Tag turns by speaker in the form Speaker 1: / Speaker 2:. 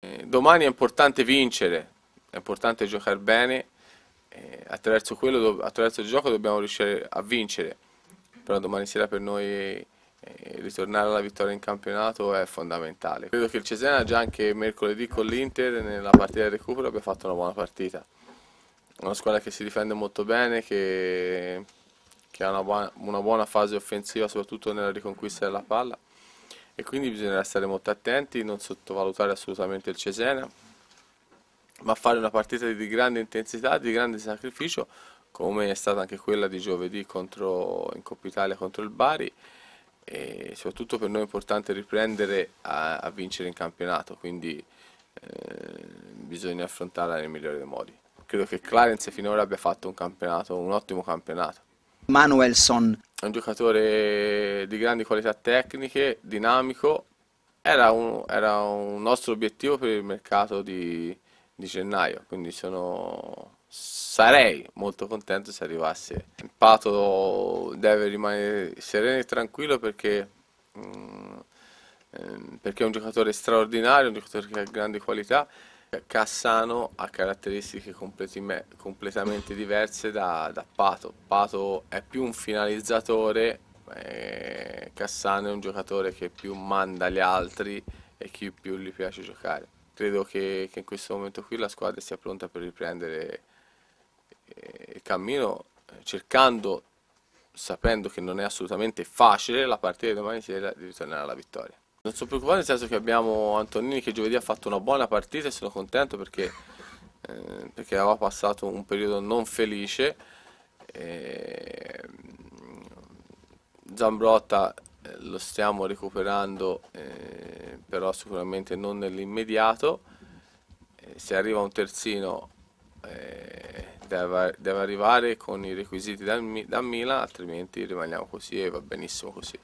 Speaker 1: Eh, domani è importante vincere, è importante giocare bene, attraverso, quello, attraverso il gioco dobbiamo riuscire a vincere, però domani sera per noi eh, ritornare alla vittoria in campionato è fondamentale. Credo che il Cesena già anche mercoledì con l'Inter nella partita di recupero abbia fatto una buona partita, una squadra che si difende molto bene, che, che ha una buona, una buona fase offensiva soprattutto nella riconquista della palla e quindi bisognerà stare molto attenti, non sottovalutare assolutamente il Cesena, ma fare una partita di grande intensità, di grande sacrificio, come è stata anche quella di giovedì contro, in Coppa Italia contro il Bari, e soprattutto per noi è importante riprendere a, a vincere in campionato, quindi eh, bisogna affrontarla nel migliore dei modi. Credo che Clarence finora abbia fatto un, campionato, un ottimo campionato. Manuelson è un giocatore di grandi qualità tecniche, dinamico, era un, era un nostro obiettivo per il mercato di, di gennaio, quindi sono, sarei molto contento se arrivasse. Pato deve rimanere sereno e tranquillo perché, mh, mm, ehm, perché è un giocatore straordinario, un giocatore che ha grandi qualità Cassano ha caratteristiche completamente diverse da, da, Pato. Pato è più un finalizzatore, eh, Cassano è un giocatore che più manda gli altri e chi più gli piace giocare. Credo che, che in questo momento qui la squadra sia pronta per riprendere eh, il cammino, eh, cercando, sapendo che non è assolutamente facile, la partita di domani sera di ritornare alla vittoria. Non sono preoccupato nel senso che abbiamo Antonini che giovedì ha fatto una buona partita e sono contento perché, eh, perché aveva passato un periodo non felice. E... Ehm, Zambrotta eh, lo stiamo recuperando eh, però sicuramente non nell'immediato. Eh, se arriva un terzino eh, deve, deve, arrivare con i requisiti da, da Milan altrimenti rimaniamo così e va benissimo così.